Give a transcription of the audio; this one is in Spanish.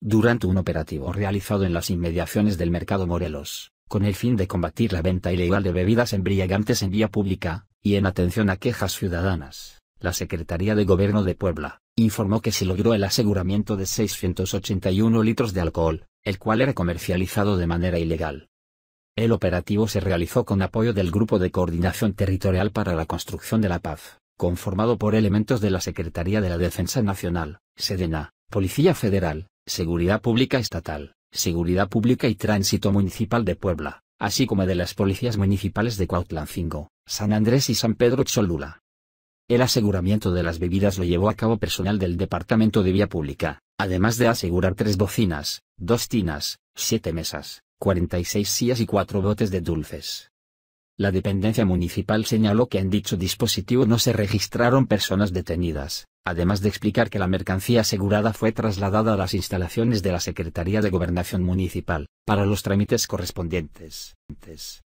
durante un operativo realizado en las inmediaciones del mercado Morelos, con el fin de combatir la venta ilegal de bebidas embriagantes en vía pública, y en atención a quejas ciudadanas, la Secretaría de Gobierno de Puebla, informó que se logró el aseguramiento de 681 litros de alcohol, el cual era comercializado de manera ilegal. El operativo se realizó con apoyo del Grupo de Coordinación Territorial para la Construcción de la Paz, conformado por elementos de la Secretaría de la Defensa Nacional, Sedena, Policía Federal, Seguridad Pública Estatal, Seguridad Pública y Tránsito Municipal de Puebla, así como de las policías municipales de Cuautlancingo, San Andrés y San Pedro Cholula. El aseguramiento de las bebidas lo llevó a cabo personal del Departamento de Vía Pública, además de asegurar tres bocinas, dos tinas, siete mesas, 46 sillas y cuatro botes de dulces. La dependencia municipal señaló que en dicho dispositivo no se registraron personas detenidas, además de explicar que la mercancía asegurada fue trasladada a las instalaciones de la Secretaría de Gobernación Municipal, para los trámites correspondientes.